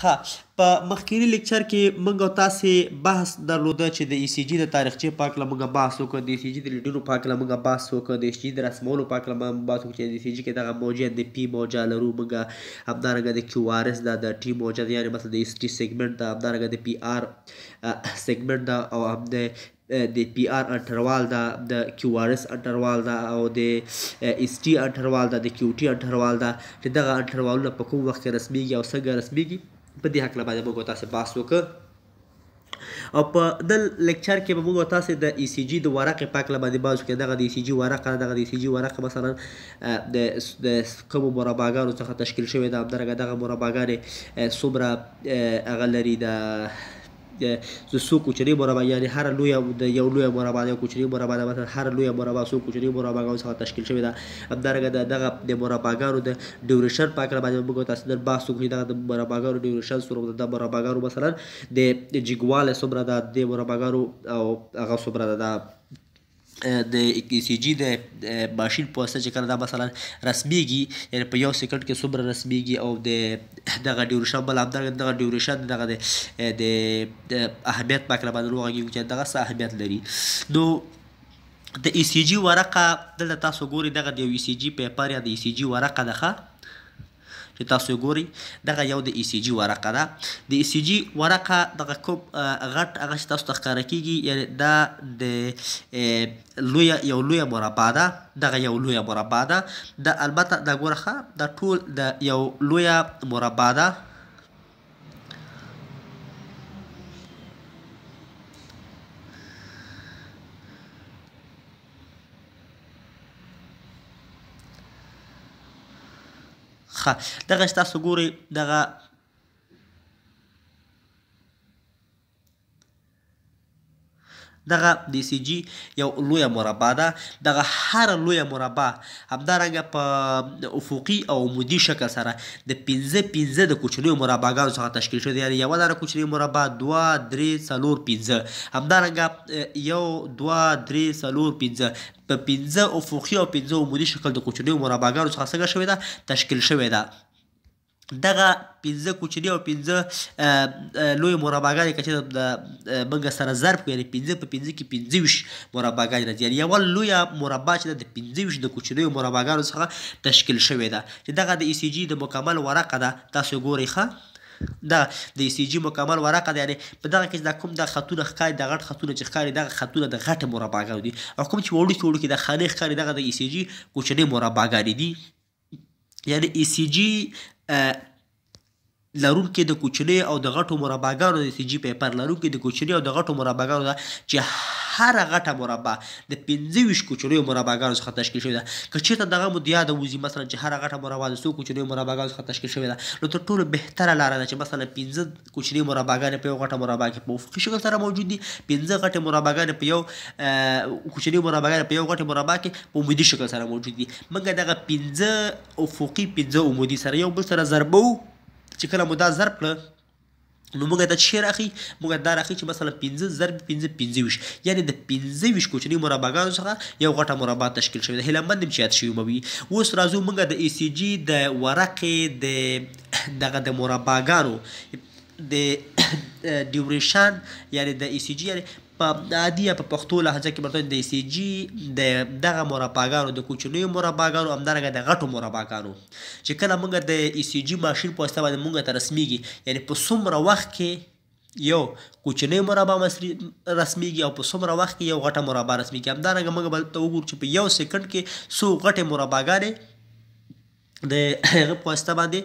ها په مخکینی لیکچر کې موږ تاسو بحث درلوده چې د ای سی جی د تاریخچې پاک لمغه بحث وکړ د ای سی جی د لیډونو پاک لمغه بحث وکړ د ای سی جی د رسمولو پاک لمغه بحث وکړ چې د ای سی جی کې دغه موجه د پی موجه لرو موږ همدارنګه د کیو آر اس د ټی موجه یعنی مثلا د ای سی جی سیګمنټ د همدارنګه د پی آر سیګمنټ دا او هم د د پی آر انټروال دا د کیو آر اس انټروال دا او د اس ټي انټروال دا د کیو ټي انټروال دا چې دغه انټروالونه په کوم وخت کې رسميږي او څنګه رسميږي په دې حق باندې موږ تاسو بحث وکړو او په د لیکچر کې به موږ تاسو د ای سی جی د ورقې پاک لبا بازو کې دغه د ای سی جی ورقه دغه د ای سی جی ورقه مثلا د د کوم مرباګانو څخه تشکیل شوی د عبدرګه دغه مرباګانې صبره اغلری د د څو کوچنۍ مربع یعنی هر لوی د یو لوی مربع یو کوچنۍ مربع مثلا هر لوی مربع څو کوچنۍ مربعګانو څخه تشکیل شوی ده همدارنګه دغه د مربعګانو د ډیوریشن په کړه باندې موږ تاسو در بحث وکړو دغه د مربعګانو ډیوریشن سره د مربعګانو مثلا د جګواله سمره ده د مربعګانو او هغه سمره ده د ای سی جی د ماشین په واسطه چې کله دا مثلا رسمیږي یعنی په یو سیکنډ کې څومره رسمیږي او د دغه ډیوریشن بل همدغه دغه ډیوریشن دغه د د اهمیت په کله باندې وغږیږو چې دغه څه اهمیت لري نو د ای سی جی ورقه دلته تاسو ګورئ دغه د یو ای سی جی پیپر یا د ای سی جی ورقه ده چې تاسو ګوري دغه یو د ای سی جی ورقه ده د ای سی جی ورقه دغه کوم غټ هغه چې تاسو ته ښکاره کیږي یعنی دا د لوی یو لوی مربع ده دغه یو لوی مربع ده د البته دا ګوره دا ټول د یو لوی مربع ده ښه دغه چې تاسو ګورئ دغه دغه د سی جی یو لویه مربع ده دغه هر لویه مربع همدارنګه په افقي او عمودي شکل سره د 15 15 د کوچنیو مربعګانو څخه تشکیل شوی یعنی یو دغه کوچنی مربع 2 3 4 15 همدارنګه یو 2 3 4 15 په 15 افقي او 15 عمودي شکل د کوچنیو مربعګانو څخه څنګه شوی ده تشکیل شوی ده دغه پنځه کوچني او پنځه لوی مربعګانې که چېرته د موږ سره ضرب کړو یعنې پنځه په پنځه کې پنځه ویشت مربعګانې راځي یعنې یوه لویه مربع چې ده د پنځه ویشت د کوچنیو مربعګانو څخه تشکیل شوې ده چې دغه د ای سي جي د مکمل ورقه ده تاسو ګورئ ښه دا د ای سی جی مکمل ورقه ده یعنې په دغه کې دا کوم دا خطونه ښکاري د غټ خطونه چې ښکاري دغه خطونه د غټه مربعګانو دي او کوم چې وړوکي وړوکي د خانې ښکاري دغه د ای سی جی کوچنۍ مربعګانې دي یعنې ای سی e جی uh, لرونکې د کوچنۍ او د غټو مربعګانو د سی جی پیپر لرونکې د کوچنۍ او د غټو مربعګانو ده چې هر غټه مربع د 25 کوچنیو مربعګانو څخه تشکیل شوی ده که چیرته دغه مدیا د وزي مثلا چې هر غټه مربع د 100 کوچنیو مربعګانو څخه تشکیل شوی ده نو تر ټولو بهتره لار ده چې مثلا 15 کوچنۍ مربعګانې په یو غټه مربع کې په افقي شکل سره موجود دي 15 غټه مربعګانې په یو کوچنۍ مربعګانې په یو غټه مربع کې په عمودي شکل سره موجود دي موږ دغه 15 افقي 15 عمودي سره یو بل سره ضربو چې کله مو دا ضرب کړه نو موږ دا چیر اخی موږ دا راخی چې مثلا 15 ضرب 15 25 یعنی د 25 کوچنی مربعګانو څخه یو غټه مربع تشکیل شوی د هلمند هم چات شوی موي اوس راځو موږ د ای سی جی د ورقې د دغه د مربعګانو د ډیوریشن یعنی د ای سی جی یعنی په عادي یا په پښتو لهجه کې برته د سی جی د دغه مرباګانو د کوچنیو مرباګانو همدارنګه د غټو مرباګانو چې کله موږ د ای سی جی ماشین په واسطه باندې موږ ته رسمیږي یعنی په څومره وخت کې یو کوچنی مربع مصری رسمیږي او په څومره وخت کې یو غټه مربع رسمیږي همدارنګه موږ به ته وګورو چې په یو سکند کې څو غټې مرباګانې د هغه پوسټه باندې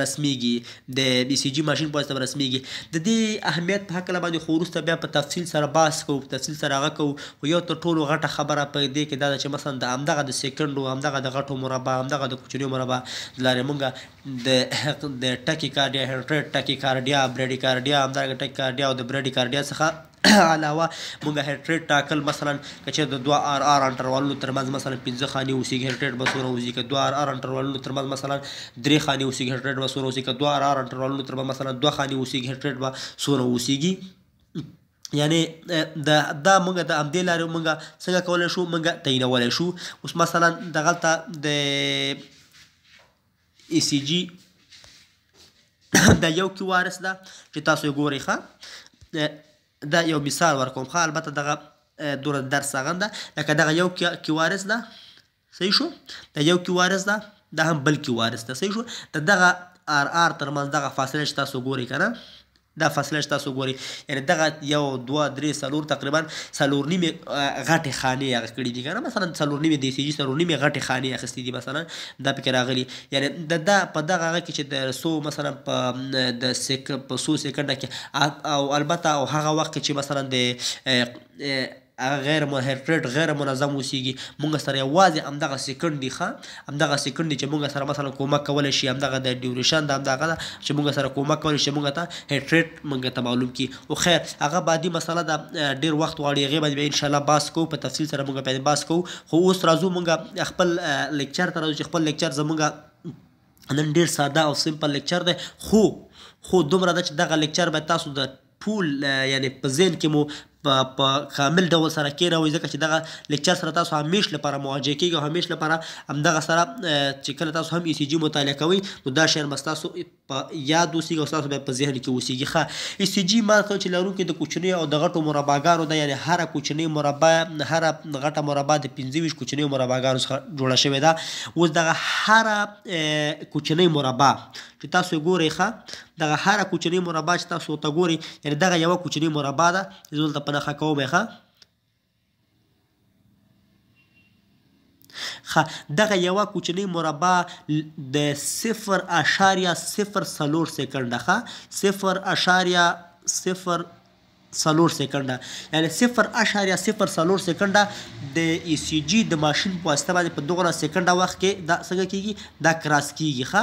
رسميږي د بي سي جي ماشين پوسټه رسميږي د دې اهمیت په حق باندې خورسته بیا په تفصیل سره باس کو په تفصیل سره هغه کو خو یو تر ټولو غټه خبره په دې کې دا چې مثلا د همدغه د سیکنډو همدغه د غټو مربع همدغه د کوچنیو مربع لارې مونږه د د ټاکي کارډیا هډریټ ټاکي کارډیا بریډي کارډیا همدغه ټاکي کارډیا او د بریډي کارډیا څخه علاوه موږ هیټریټ ټاکل مثلا کچې د دوه آر آر انټروالونو ترمنځ مثلا پنځه خاني اوسېږي هیټریټ به څومره اوسېږي که دوه آر آر انټروالونو ترمنځ مثلا درې خاني اوسېږي هیټریټ به څومره اوسېږي که دوه آر آر انټروالونو ترمنځ مثلا دوه خاني اوسېږي هیټریټ به څومره اوسېږي یعنی دا دا مونږ د امدې لارې مونږ څنګه کولای شو مونږ تعینولای شو اوس مثلا دغلته د ای سی جی دا یو کیو آر اس ده چې تاسو یې ګورئ ښه دا یو مثال ورکوم خو البته دغه دوره درس هغه ده لکه دغه یو کیوارس ده صحیح شو دا یو کیوارس ده دا هم بل کیوارس ده صحیح شو د دغه آر آر ترمنځ دغه فاصله چې تاسو ګورئ که نه دا فاصله چې تاسو ګورئ یعنی دغه یو دوه درې څلور تقریبا څلور نیمې غټې خانې هغه کړي دي که نه مثلا څلور نیمې د سي جي څلور نیمې غټې خانې اخیستې دي مثلا دا پکې راغلي یعنی د دا په دغه هغه کې چې د سو مثلا په د سیک په سو سیکنډه کې او البته او هغه وخت کې چې مثلا د هغه غیر هرټریټ غیر منظم اوسېږي موږ سره یوازې همدغه سیکنډ دي ښه همدغه سیکنډ دي چې موږ سره مثلا کومک کولی شي همدغه د ډیوریشن د همدغه ده چې موږ سره کومک کولی شي موږ ته هرټریټ موږ ته معلوم کړي او خیر هغه بادي مسله ده ډېر وخت غواړي هغې باندې به انشاءالله بحث کوو په تفصیل سره موږ باندې بحث کوو خو اوس راځو موږ خپل لیکچر ته راځو چې خپل لیکچر زموږ نن ډېر ساده او سمپل لیکچر دی خو خو دومره ده چې دغه لیکچر به تاسو د ټول یعنی په ذهن کې مو په کامل ډول سره کېنوئ ځکه چې دغه لیکچر سره تاسو همیش لپاره مواجه کیږئ او همیش لپاره همدغه سره چې کله تاسو هم ای سی جي مطالعه کوئ نو دا شعر به ستاسو په یاد اوسیږي او ستاسو به په ذهن کې اوسیږي ښه ای سی جي مارکر چې لرونکي د کوچنیو او د غټو مرباګانو ده یعنې هره کوچنۍ مربع هره غټه مربع د پنځه ویشت کوچنیو مرباګانو څخه جوړه شوې ده اوس دغه هره کوچنۍ مربع چې تاسو ګورئ ښه دغه هر کوچنی مربع چې تاسو ته ګوري یعنی دغه یو کوچنی مربع ده زول ته پنه کوم ښه خا دغه یو کوچنی مربع د 0.04 سکند ښه 0.0 سلور سیکنډه یعنی 0.04 سلور سیکنډه د ای سی جی د ماشين په واسطه باندې په دغه سیکنډه وخت کې دا څنګه کیږي دا کراس کیږي ښه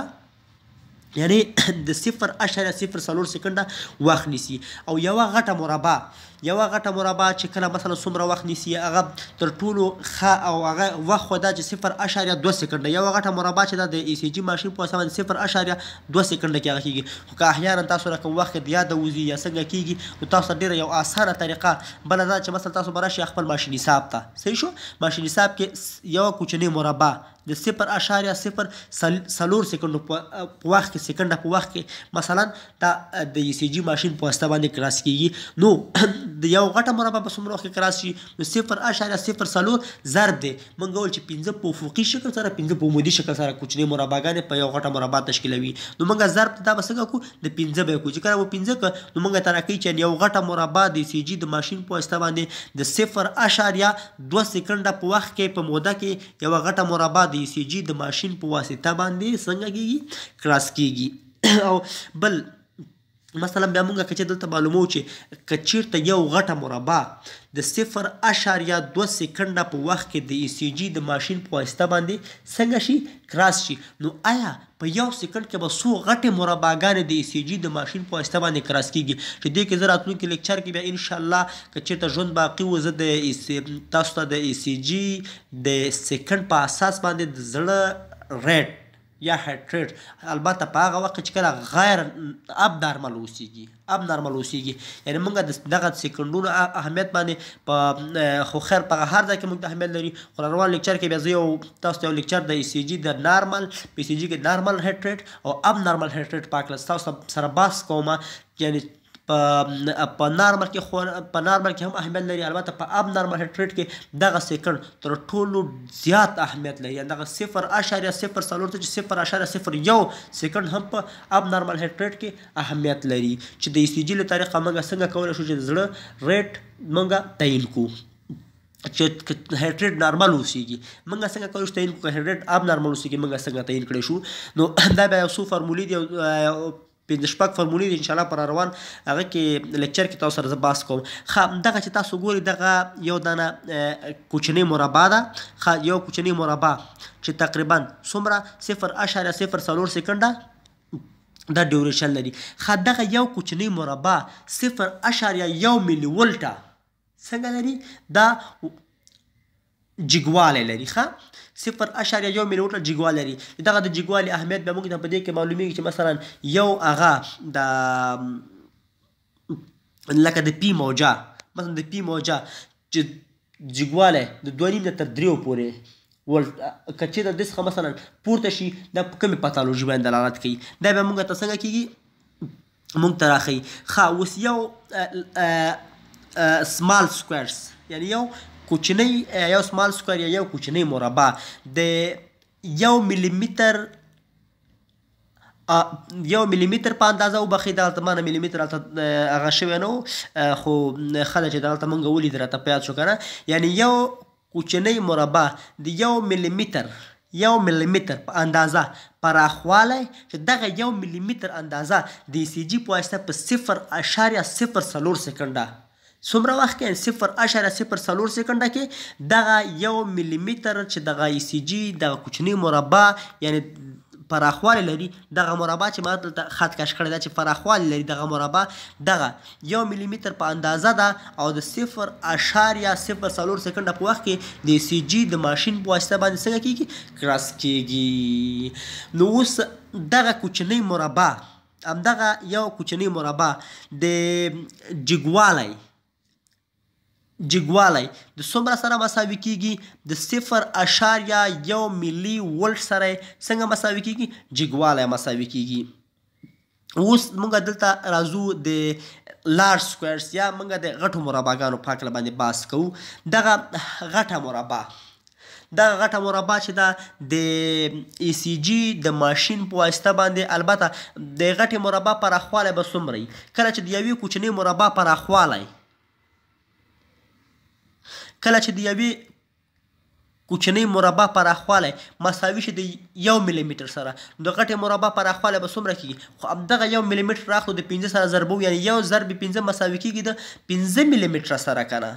یعنی د صفر اشاریه صفر څلور سکنډه وخت نیسي او یوه غټه مربع یو غټه مربع چې کله مثلا څومره وخت نیسي هغه تر ټولو ښه او هغه وخت خو دا چې 0.2 سکنډه یو غټه مربع چې دا د ای سی جی ماشین په وسه 0.2 سکنډه کې هغه کیږي خو که احیانا تاسو راکوم وخت د یاد وزي یا څنګه کیږي نو تاسو ډیره یو اسانه طریقه بل دا چې مثلا تاسو براشي خپل ماشین حساب ته صحیح شو ماشین حساب کې یو کوچنی مربع د 0.0 سلور سکند په وخت کې سکند په وخت کې مثلا دا د ای سی جی ماشین په واسطه باندې کلاس کیږي نو د یو غټه مربع په څومره وخت کې کراس شي نو صفر اشاریه صفر څلور ضرب دی موږ ویل چې پنځه په افقي شکل سره پنځه په عمودي شکل سره کوچنۍ مربعګانې په یو غټه مربع تشکیلوي نو موږ ضرب دا به څنګه کو د پنځه به کو چې کله و پنځه ک نو موږ تر کې چې یو غټه مربع د سی جی د ماشين په واسطه باندې د صفر اشاریه 2 سکنډه په وخت کې په موده کې یو غټه مربع د سی جی د ماشين په واسطه باندې څنګه کیږي کراس کیږي او بل مثلا بیا موږ که چېرته معلومو چې که چېرته یو غټه مربع د صفر اشاریه دوه سکنډه په وخت کې د ای سی جي د ماشین په واسطه باندې څنګه شي کراس شي نو آیا په یو سکنډ کې به څو غټې مربعګانې د ای سی جي د ماشین په واسطه باندې کراس کیږي چې دې کې زه راتلونکي لیکچر کې بیا انشاءالله که چېرته ژوند باقي و زه د e تاسو ته د ای سی جي د سکنډ په اساس باندې د زړه ریټ یا هایډریټ البته په هغه وخت چې کله غیر اب نارمل اوسېږي اب نارمل اوسېږي یعنی موږ د دغه سکندونو اهمیت باندې په خو خیر په هر ځای کې موږ د اهمیت لري خو روان لیکچر کې بیا زه یو تاسو ته یو لیکچر د ای سی جی د نارمل پی سی جی کې نارمل هایډریټ او اب نارمل هایډریټ پاکل تاسو سره باس کوم یعنی په په نارمل کې خو په نارمل کې هم اهمیت لري البته په اب نارمل هټریټ کې دغه سیکنډ تر ټولو زیات اهمیت لري دغه 0.04 څلور ته 0.01 سیکنډ هم په اب نارمل هټریټ کې اهمیت لري چې د ای سی جی له طریقه موږ څنګه کولای شو چې زړه ریټ موږ تعین کوو چې هایډریټ نارمل اوسېږي موږ څنګه کولی شو تعین کړو هایډریټ اب نارمل اوسېږي موږ څنګه تعین کړی شو نو دا بیا یو څو فارمولې دي پنځه شپږ فرمولې ان شاء الله پر روان هغه کې لیکچر کې تاسو سره بحث کوم خا دغه چې تاسو ګوري دغه یو دانه کوچنی مربع ده خا یو کوچنی مربع چې تقریبا څومره 0.04 سکنډه دا ډیوریشن لري خا دغه یو کوچنی مربع 0.1 ملي ولټه څنګه لري دا جګوالی لري ښه صفر اشاریه یو ملي وټر جګوال لري دغه د جګوالي اهمیت به موږ ته په دې کې معلومیږي چې مثلا یو هغه د لکه د پی موجه مثلا د پی موجه چې جګوالی د دوه نیم نه تر دریو پورې ولټ کچې د دسخه مثلا پورته شي د کومې پاتالوژي باندې دلالت کوي دا به موږ ته څنګه کیږي موږ ته راخی ښه اوس یو سمال سکویرز یعنی یو کوچنۍ یو سمال سکوير یا یو کوچنۍ مربع د یو ملي متر یو میلیمتر په اندازه او بخې دلته مانه میلیمتر هغه شوی نو خو خلک دلته مونږ ولید راته پیاد شو کنه یعنی یو کوچنی مربع د یو میلیمتر یو میلیمتر په اندازه پراخوالی چې دغه یو میلیمتر اندازه د سی جی په واسطه په 0.04 سکنډه څومره وخت کې 0.04 سکنډه کې دغه 1 ملي متر چې دغه ای سی جی دغه کوچنی مربع یعنی پراخوالی لري دغه مربع چې ما دلته خط کش کړی دا چې پراخوالی لري دغه مربع دغه یو ملي متر په اندازه ده او د 0.04 سکنډه په وخت کې د سی e جی د ماشین په واسطه باندې څنګه کیږي کراس کیږي نو اوس دغه کوچنی مربع همدغه یو کوچنی مربع د جګوالی جګوالی د څومره سره مساوي کیږي د صفر اشاریه یو ملي ولټ سره څنګه مساوي کیږي جګوالی مساوي کیږي اوس موږ دلته راځو د لارج سکویرز یا موږ د غټو مربعګانو په هکله باندې بحث کوو دغه غټه مربع دغه غټه مربع چې دا د ای سی جي د ماشین په واسطه باندې البته د غټې مربع پراخوالی به څومره کله چې د یوې کوچنۍ مربع پراخوالی کله چې د یوې کوچنۍ مربع پراخوالی مساوي شي د یو میلیمتر سره نو د غټې مربع پراخوالی به څومره کېږي خو همدغه یو میلیمتر راخلو د پنځه سره ضربو یعنې یو ضرب پنځه مساوي کېږي د پنځه میلیمتره سره که نه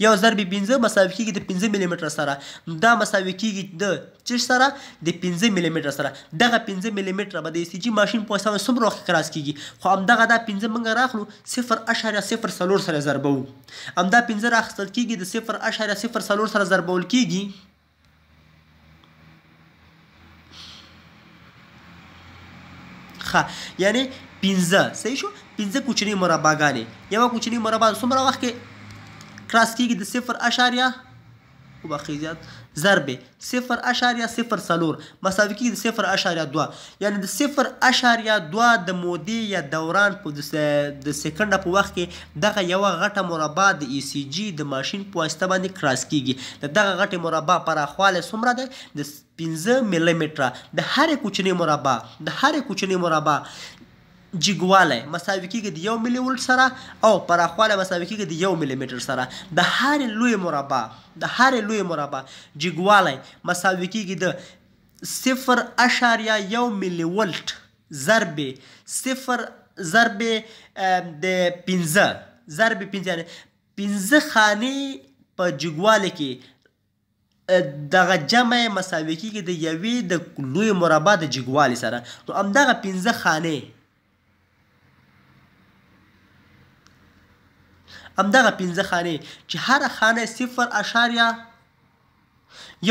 یو ضرب 15 مساوي کیږي د 15 ملي متر سره دا مساوي کیږي د چش سره د 15 ملي متر سره دغه 15 ملي متر به د سی جی ماشين په واسطه سمرو خلاص کیږي خو هم دغه دا 15 منګه راخلو 0.04 سره ضربو هم دا 15 راخستل کیږي د 0.04 سره ضربول کیږي ښه یعنی 15 صحیح شو 15 کوچنی مربع غالي یو کوچنی مربع څومره وخت کې تراس کیږي د صفر اشاریه او باقي زیات ضرب صفر اشاریه صفر سلور مساوي کیږي د صفر اشاریه دوه یعنی د صفر اشاریه دوه د مودې یا دوران په د سکنډه په وخت کې دغه یوه غټه مربع د ای سی جی د ماشین په واسطه باندې کراس کیږي د دغه غټې مربع پراخوالی څومره دی د 15 ملي متره د هرې کوچنۍ مربع د هرې کوچنۍ مربع جګوالی مساوي کیږي د یو ملي ولټ سره او پراخوالی مساوي کیږي د یو ملي متر سره د هرې لوی مربع د هرې لوی مربع جګوالی مساوي کیږي د صفر اشاریه یو ملي ولټ ضربې صفر ضربې د پنځه ضربې پنځه یعنې پنځه خانې په جګوالي کې دغه جمع مساوي کیږي د یوې د لوی مربع د جګوالي سره نو همدغه پنځه خانې همدغه پنځه خانې چې هر خانه 0.1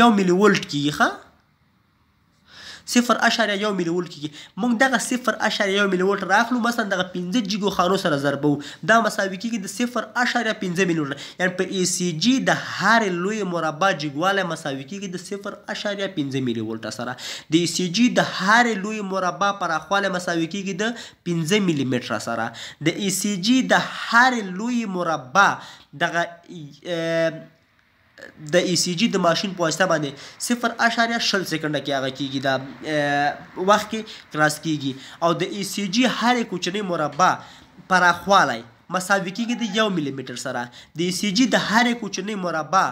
یو ملي ولټ کیږي ښه 0.1 ملي ولټ کیږي موږ دغه 0.1 ملي ولټ راخلو مثلا دغه 15 جیګو خانو سره ضربو دا مساوي کیږي د 0.5 ملي ولټ یعنی په ای سی جی د هر لوی مربع جګواله مساوي کیږي د 0.5 ملي ولټ سره د ای سی جی د هر لوی مربع پراخواله مساوي کیږي د 15 ملي متر سره د ای سی جی د هر لوی مربع دغه د ای سی جی د ماشين په واسطه باندې 0.0 شل سکنډه کې هغه کیږي دا وخت کې کلاس کیږي او د ای سی جی هر کوچنی مربع پراخوالی مساوي کیږي د 1 ملي متر سره د سی جی د هرې کوچنۍ مربع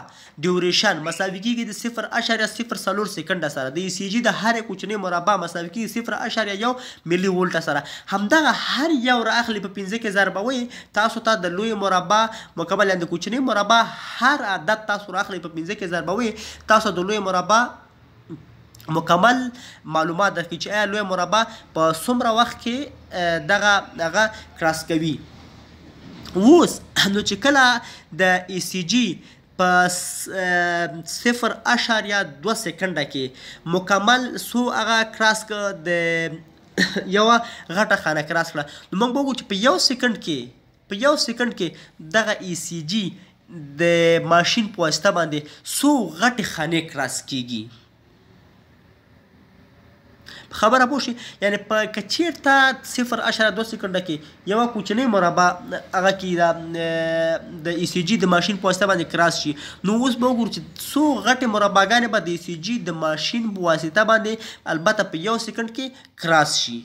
ډیوریشن مساوي کیږي د 0.04 سکند سره د سی جی د هرې کوچنۍ مربع مساوي کیږي 0.1 ملي ولټ سره همدغه هر یو راخلی په 15 کې ضربوي تاسو ته د لوی مربع مکمل اند کوچنۍ مربع هر عدد تاسو راخلی په 15 کې ضربوي تاسو د لوی مربع مکمل معلومات درکړي چې لوی مربع په څومره وخت کې دغه دغه کراس کوي ووس نو چې کله د ای سی جی په 0.2 سکنډه کې مکمل سو هغه کراس ک د یو غټه خانه کراس کړه نو موږ وګورو چې په یو سکند کې په یو سکند کې دغه ای سی جی د ماشین په واسطه باندې سو غټه خانه کراس کیږي خبره پوه شي یعنی په کچیرته صفر اشره دوه سکنډه کې یوه کوچنۍ مربع هغه کې د د ای سی جي د ماشین په واسطه باندې کراس شي نو اوس به وګورو چې څو غټې مربعګانې به د ای سی جي د ماشین په واسطه باندې البته په یو سکنډ کې کراس شي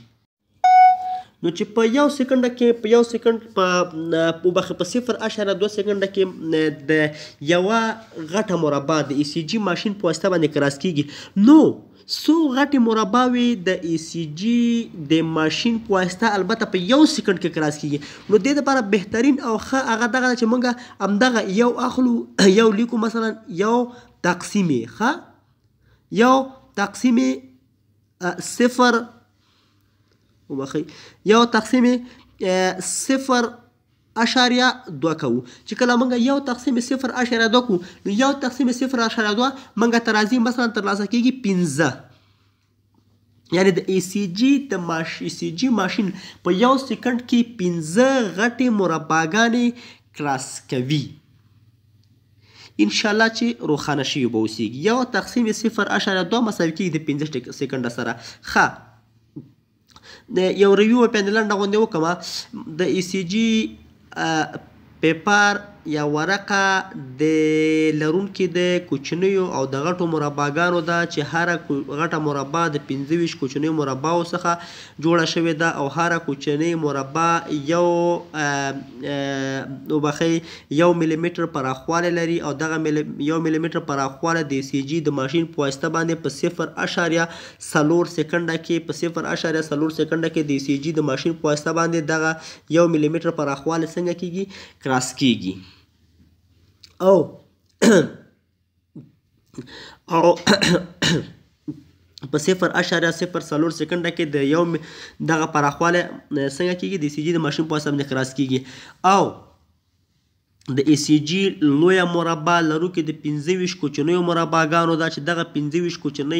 نو چې په یو سکنډه کې په یو سکنډ په وبخه په 0.2 سکنډه کې د یوه غټه مربع د ای سی جی ماشين په واسطه باندې کراس کیږي نو سو غټي مرباوي د ای سی جی د ماشين په واسطه البته په یو سکند کې کراس کیږي نو د دې لپاره بهترین او ښه هغه دغه چې مونږه امدغه یو اخلو یو لیکو مثلا یو تقسیمي ښه یو تقسیمي صفر وبخي یو تقسیم صفر اشاریه دوه کوو چې کله موږ یو تقسیم صفر اشاریه دوه کوو نو یو تقسیم صفر اشاریه دوه موږ ته راځي مثلا ترلاسه کېږي پنځه یعنی د ای سی جي د ماش ای سی جي ماشین په یو سیکنډ کې پنځه غټې مربعګانې کراس کوي ان شاء الله چې روخانه شي وبوسیږي یو تقسیم 0.2 مساوي کېږي د 15 سیکنډ سره ښه د یو ریویو باندې لنډه غونډه وکم د ای سی جی پیپر یا ورقه د لرونکي د کوچنیو او د غټو مرباګانو ده چې هر غټه مربع د 25 کوچنیو مربعو څخه جوړه شوې ده او هر کوچنی مربع یو او بخي یو ملي متر پراخواله لري او دغه یو ملي متر پراخواله د سی جی د ماشين په واسطه باندې په 0.3 سکنډه کې په 0.3 سکنډه کې د سی جی د ماشين په واسطه باندې دغه یو ملي متر پراخواله څنګه کیږي کراس کیږي او oh. او oh. په 0.04 سکنډه کې د یو دغه پراخواله څنګه کیږي د سی جی د ماشین په واسطه باندې خلاص کیږي او oh. د ای سی جی لویه مربع لرو کې د 25 کوچنیو مربعګانو دا چې دغه 25 کوچنی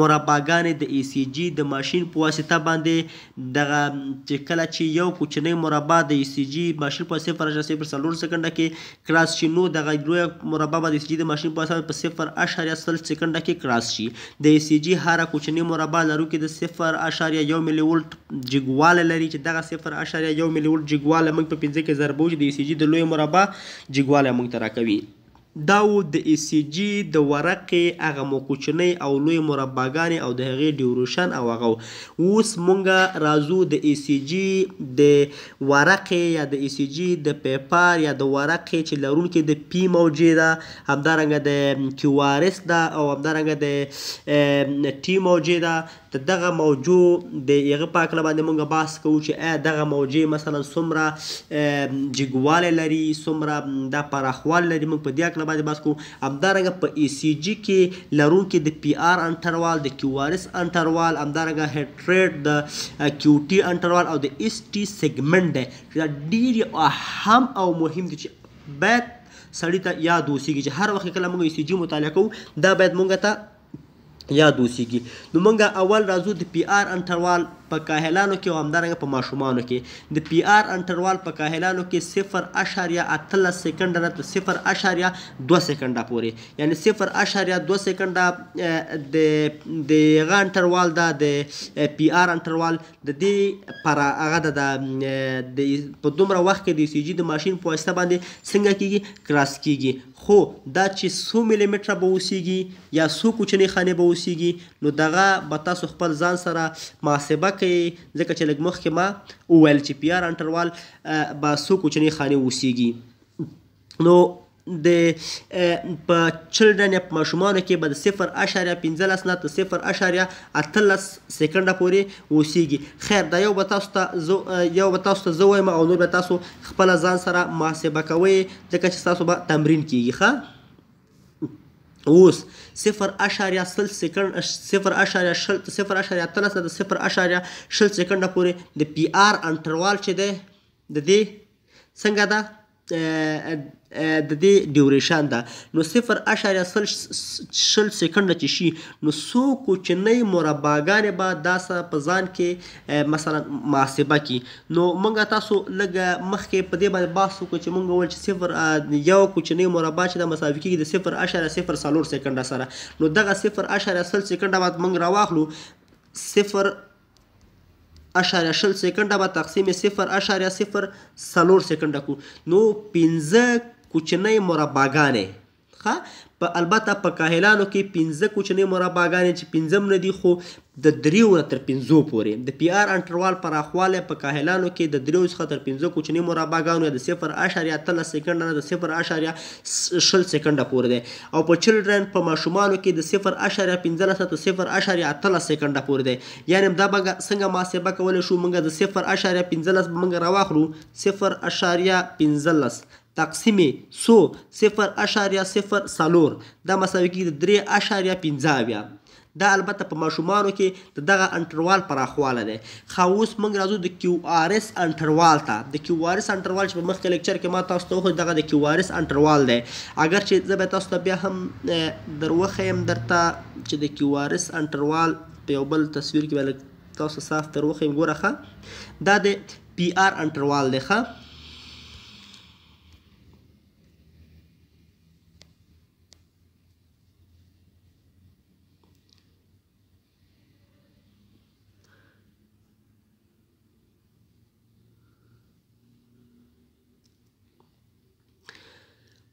مربعګانې د ای سی جی د ماشين په واسطه باندې دغه چې کله چې یو کوچنی مربع د ای سی جی ماشين په 0 راشي په 3 سکنډه کې کراس شي نو دغه لویه مربع باندې ای سی جی د ماشين په واسطه په 0.0 سکنډه کې کراس شي د ای سی جی هر کوچنی مربع لرو کې د 0.1 ملي ولټ جګواله لري چې دغه 0.1 ملي ولټ جګواله موږ په 15 کې ضربو چې د ای سی جی د لویه مربع جګوالی موږ ته راکوي دا و د ای سی جی د ورقې هغه مو کوچنۍ او لوی مربعګانې او د هغې ډیوریشن او هغه اوس مونږه راځو د ای سی جی د ورقې یا د ای سی جی د پیپر یا د ورقې چې لرونکې د پی موجې ده همدارنګه د کیو آر اس ده او همدارنګه د ټي موجې ده د دغه موجو د یغه پاکله باندې مونږ باس کوو چې ا دغه موجې مثلا سمره جګواله لري سمره د پراخوال لري مونږ په دې ډولونه باندې بحث کوو همدارنګه په ای سی جی کې لرونکي د پی آر انټروال د کیو آر اس انټروال همدارنګه هډ ریټ د کیو ټي انټروال او د ایس ټي سیګمنټ دی دا ډېر اهم او مهم دي چې باید سړی ته یاد اوسېږي چې هر وخت کله موږ ای سی جی مطالعه کوو دا باید موږ ته یاد اوسېږي نو موږ اول راځو د پی آر انټروال په کاهلانو کې او همدارنګه په ماشومانو کې د پی آر انټروال په کاهلانو کې 0.13 سکند نه تر 0.2 سکند پورې یعنی 0.2 سکند د د غانټروال دا د پی آر انټروال د دې پر هغه د په دومره وخت کې د سی جی د ماشين په واسطه باندې څنګه کیږي کراس کیږي خو دا چې 100 ملي متره به وسیږي یا 100 کوچني خانه به وسیږي نو دغه به تاسو خپل ځان سره محاسبه مخکې ځکه چې لږ مخکې ما وویل چې پیار انټروال با څو کوچنۍ خانې اوسیږي نو د په چلډرن اپ ماشومان کې به د 0.15 نه تر 0.18 سکنډه پورې وسیږي خیر دا یو به تاسو ته یو به تاسو ته زویم او نور به تاسو خپل ځان سره محاسبه کوئ ځکه چې تاسو به تمرین کیږي ښه اوس 0.0 سکند 0.0 شل 0.0 تلس د 0.0 شل سکند پورې د پی آر انټروال چې دی د دې څنګه ده د دې ډیوریشن ده نو 0.0 شل سکنډه چې شي نو څو کوچنۍ مربعګانې به دا سره په ځان کې مثلا محاسبه کی نو مونږ تاسو لږ مخکې په دې باندې بحث وکړو چې مونږ وویل چې 0 یو کوچنۍ مربع چې د مساوي کېږي د 0.0 سالور سکنډه سره نو دغه 0.0 سکنډه باندې مونږ راواخلو 0 اشاریه شل سیکنډه به تقسیم صفر اشاریه صفر څلور سیکنډه کو نو پنځه کوچنۍ مربعګانې ها په البته په کاهلانو کې 15 کوچنۍ مربعګانې چې 15 نه دي خو د دریو تر 15 پورې د پی آر انټروال پراخواله په کاهلانو کې د دریو څخه تر 15 کوچنۍ مربعګانو د 0.3 سکند نه د 0.0 شل سکند پورې دی او په چلډرن په ماشومانو کې د 0.15 تر 0.3 سکند پورې دی یعنی دا به څنګه محاسبه کولای شو موږ د 0.15 به موږ راواخلو 0.15 تقسیم 100 0.0 سالور دا مساوي کیږي 3.15 دا البته په ماشومانو کې د دغه انټروال پراخواله دی خو اوس موږ راځو د کیو آر اس انټروال ته د کیو آر اس انټروال چې په مخکې لیکچر کې ما تاسو ته وښود دغه د کیو آر اس انټروال دی اگر چې زه به تاسو ته بیا هم در وښیم درته چې د کیو آر اس انټروال په یو بل تصویر کې به تاسو صاف در وښیم ګوره ښه دا د پی آر انټروال دی ښه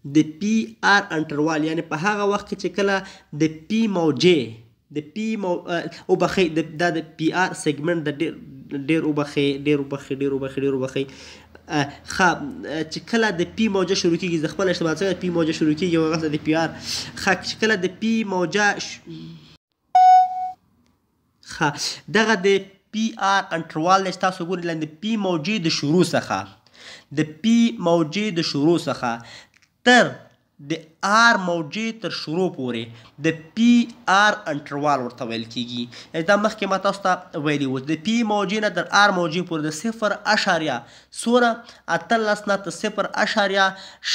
د پی آر انټروال یعنی په هغه وخت کې چې کله د پی موجې د پی مو او بخې د د پی آر سیګمنت د ډېر ډېر وبخې ډېر وبخې ډېر وبخې ډېر وبخې خا چې کله د پی موجه شروع کیږي د خپل اشتباه سره پی موجه شروع کیږي او غلطه د پی آر خا چې کله د پی موجه خا دغه د پی آر انټروال نشته تاسو ګورئ لاندې پی موجې د شروع څخه د پی موجې د شروع څخه تر د آر موجې تر شروع پورې د پی آر انټروال ورته ویل کیږي دا مخکې ما تاسو ته ویلي و د پی موجې نه تر آر موجې پورې د صفر اشاریه سوره اتلس نه تر صفر اشاریه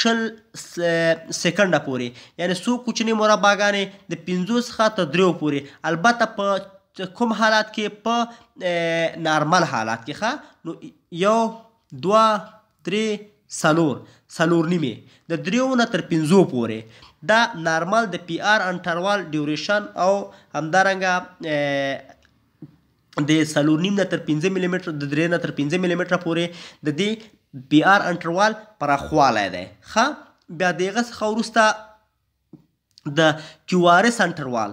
شل سکنډه پورې یعنی څو کوچني مرباګانې د پنځو څخه تر دریو پورې البته په کوم حالات کې په نارمل حالات کې ښه نو یو دوه درې سلور سلور نیمې د دریو نه تر پنځو پورې دا نارمل د پی آر انټروال ډیوریشن او همدارنګه د سلور نیم نه تر 15 ملي متر د درې نه تر 15 ملي متر پورې د دې پی آر انټروال پراخوالی دی ښه بیا دغه څخه وروسته د کیو آر اس انټروال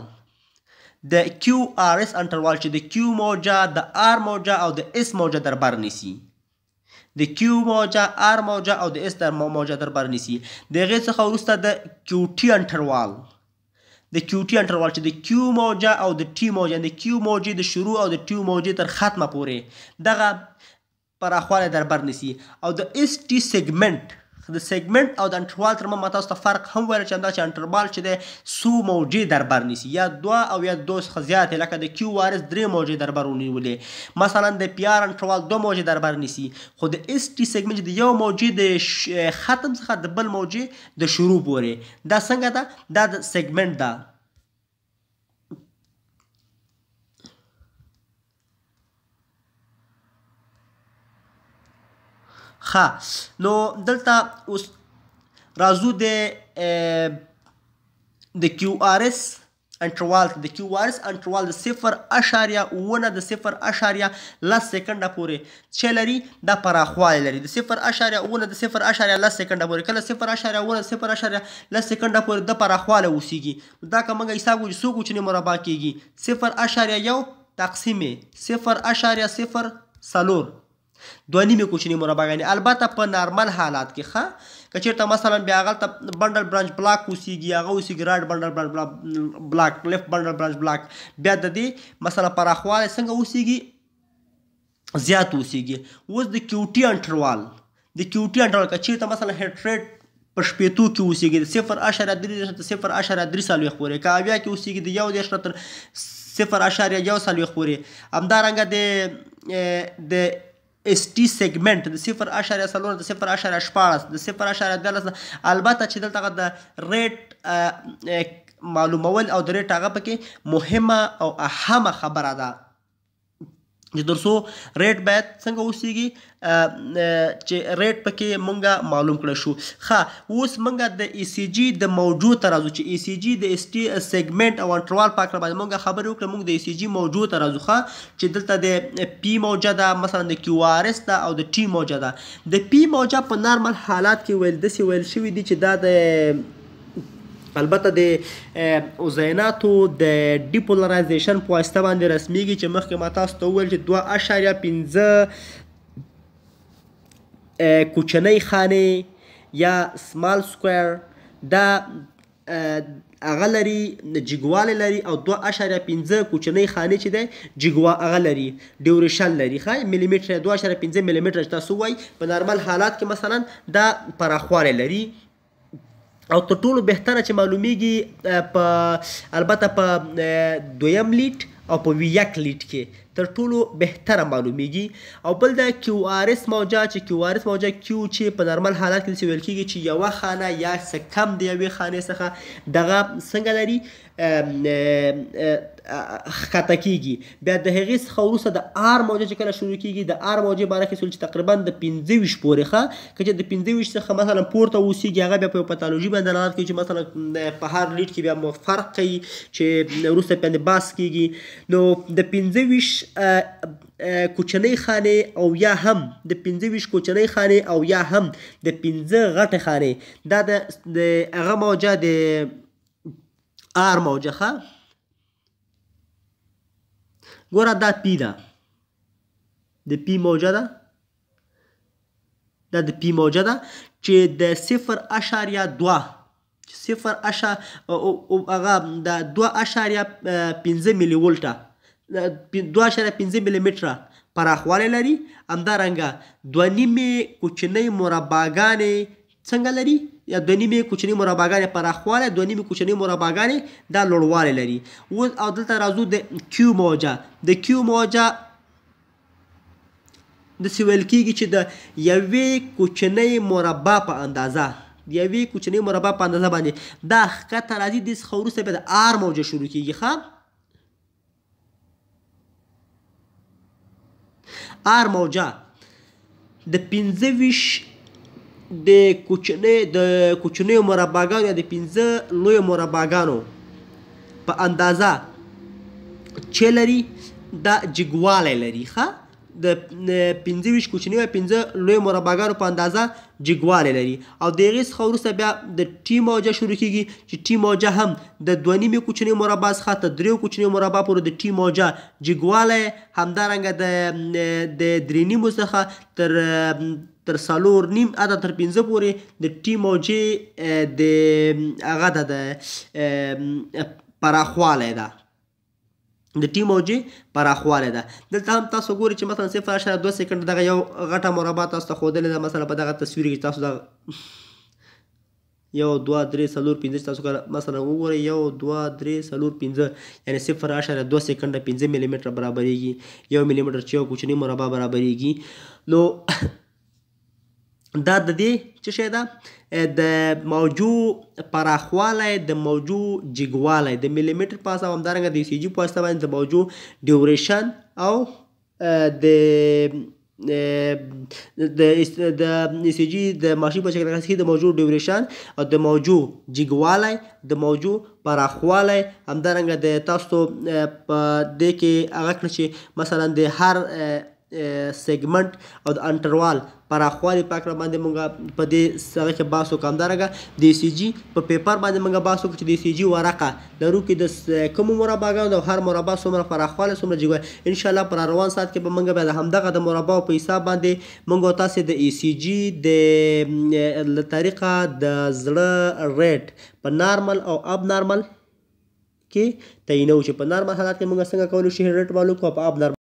د کیو آر اس انټروال چې د کیو موجه د آر موجه او د اس موجه دربر نیسي د کیو موجه آر موجه او د اس در موجه در برنیسي د هغې څخه وروسته د کیوټي انټروال د کیوټي انټروال چې د کیو موجه او د ټي موجه د کیو موجې د شروع او د ټیو موجې تر ختمه پورې دغه پراخوالی در برنیسي او د اس ټي سګمنټ د سیګمنت او د انټروال ترمنځ ما تاسو ته فرق هم ویل چې دا چې انټروال چې دی سو موجې دربر نیسي یا دوه او یا دوه څخه زیات لکه د کیو وارس درې موجې دربر ونیولې مثلا د پی آر انټروال دوه موجې دربر نیسي خو د اس ټي سیګمنت د یو موجې د ختم څخه د بل موجې د شروع پورې دا څنګه ده دا د سیګمنت ده ها نو دلته اوس راځو د د کیو ار اس انټروال د کیو ار اس انټروال د 0.1 د 0.1 لس سکند پورې چې لري د پراخوالی لري د 0.1 د 0.1 لس سکند پورې کله 0.1 0.1 لس سکند پورې د پراخواله وسیږي دا کومه حساب وي سو کوچنی مربع کیږي 0.1 تقسیم 0.0 سلور دوه نیمه کوچنی مربع غني البته په نارمل حالات کې ښه کچیرته مثلا بیا غلط بنډل برانچ بلاک اوسېږي هغه اوسېږي رائټ بنډل برانچ بلاک لیفت بنډل برانچ بلاک بیا د دې مثلا پراخوالی څنګه اوسېږي زیات اوسېږي اوس د کیوټي انټروال د کیوټي انټروال کچیرته مثلا هیټ ریټ په شپېتو کې اوسېږي د صفر اشاریه درې دېرش تر صفر اشاریه درې څلوېښت پورې که اویا کې اوسېږي د یو دېرش تر صفر اشاریه یو څلوېښت پورې همدارنګه د د اس ټي سیګمنت د 0.4 د 0.14 د 0.12 البته چې دلته د ریټ معلومول او د ریټ هغه پکې مهمه او اهمه خبره ده چې درسو ریټ باید څنګه اوسېږي چې ریټ پکې مونږه معلوم کړی شو ښه اوس مونږه د ای سی جی د موجو ته راځو چې ای سی جی د اسټي سیګمنټ او انټروال پاکړه باندې مونږه خبرې وکړه مونږ د ای سی جی موجو ته راځو ښه چې دلته د پی موجه ده مثلا د کیو آر اس ده او د ټي موجه ده د پی موجه په نارمل حالات کې ویل دسي ویل شوی دی چې دا د البته د اوزیناتو د ډیپولرایزیشن په واسطه باندې رسمیږي چې مخکې ما تاسو ته وویل چې 2.15 کوچنۍ خانې یا سمال سکوير دا اغه لري جګوال لري او 2.15 کوچنۍ خانې چې ده جګوا اغه لري ډیوریشن لري خای ملي متر 2.15 ملي متر تاسو وای په نارمل حالات کې مثلا دا پراخواله لري او تر ټولو بهتره چې معلومیږي په البته په دویم لیټ او په ویک لیټ کې تر ټولو بهتره معلومیږي او بل د کیو آر اس موجه چې کیو آر اس موجه کیو چې په نارمل حالت کې ویل کیږي چې یو خانه یا څه کم دی یوې خانې څخه دغه څنګه لري خطا کیږي بیا د هغې څخه وروسته د آر موجه چې کله شروع کیږي د آر موجې باره کې چې تقریبا د 15 پورې ښه که چې د 15 څخه مثلا پورته اوسېږي هغه بیا په پاتالوژي باندې دلالت کوي چې مثلا په هر لیډ کې بیا مو فرق کوي چې وروسته باندې باس کیږي نو د 15 کوچنۍ خانې او یا هم د 25 کوچنۍ خانې او یا هم د 15 غټه خانې دا د هغه موجه د آر موجه ښه ګوره دا پی ده د پی موجه ده دا د پی موجه ده چې د 0.2 صفر اشا او هغه د 2.5 ملي ولټه 2.5 ملي متره پراخوالی لري همدارنګه دوه نیمې کوچنۍ مربعګانې څنګه لري یا دوه نیمې کوچنۍ مربعګانې پراخوالی دوه نیمې کوچنۍ مربعګانې دا لوړوالی لري اوس او دلته راځو د کیو موجه د کیو موجه داسې ویل کېږي چې د یوې کوچنۍ مربع په اندازه د یوې کوچنۍ مربع په اندازه باندې دا ښکته راځي دې څخه وروسته بیا د آر موجه شروع کېږي ښه ار موجه د 15 د کوچنۍ د کوچنۍ مربعګانو یا د 15 لوی مربعګانو په اندازه چلري دا جګواله لري ښه د 25 کوچنی او 15 لوی مربعګانو په اندازه جګوالی لري او د هغې څخه وروسته بیا د ټي موجه شروع کیږي چې ټي موجه هم د دوه نیمې کوچنۍ مربع څخه تر دریو کوچنیو مربع پورې د ټي موجه جګوالی همدارنګه د د درې نیمو څخه تر تر څلور نیم اته تر پنځه پورې د ټي موجې د هغه د پراخوالی ده د ټي موجي پراخواله ده دلته هم تاسو ګورئ چې مثلا 0.2 سکند دغه یو غټه مربع تاسو ته خوده ده مثلا په دغه تصویر کې تاسو دغه یو دوه درې څلور پنځه تاسو مثلا وګورئ یو دوه درې څلور پنځه یعنی صفر اعشاریه دوه سکنډه پنځه ملي متره برابرېږي یو ملي متر چې یو کوچني مربع برابرېږي نو دا د دې څه شی ده Eh, د موجو پراخوالی د موجو جګوالی د میلیمتر په حساب همدارنګه د سی جي په واسطه باندې د موجو ډیوریشن eh، eh، او د د د نسیجی د ماشی په شکل کې د موجود ډیوریشن او د موجود جګوالی د موجود پراخوالی همدارنګه د تاسو په د کې هغه کړ چې مثلا د هر سیګمنت او د انټروال پراخوالي پاک را باندې مونږ په دې سره کې باسو کمدارګه د سی جی په پیپر باندې مونږ باسو چې د سی جی ورقه لرو کې د کوم مربعګانو د هر مربع څومره پراخواله څومره جګه ان شاء الله پر روان سات کې به مونږ به همدغه د مربع په حساب باندې مونږ تاسو د ای سی جی د طریقه د زړه ریټ په نارمل او اب نارمل کې تعینو چې په نارمل حالت کې موږ څنګه کولو شي ریټ والو کو په اب نارمل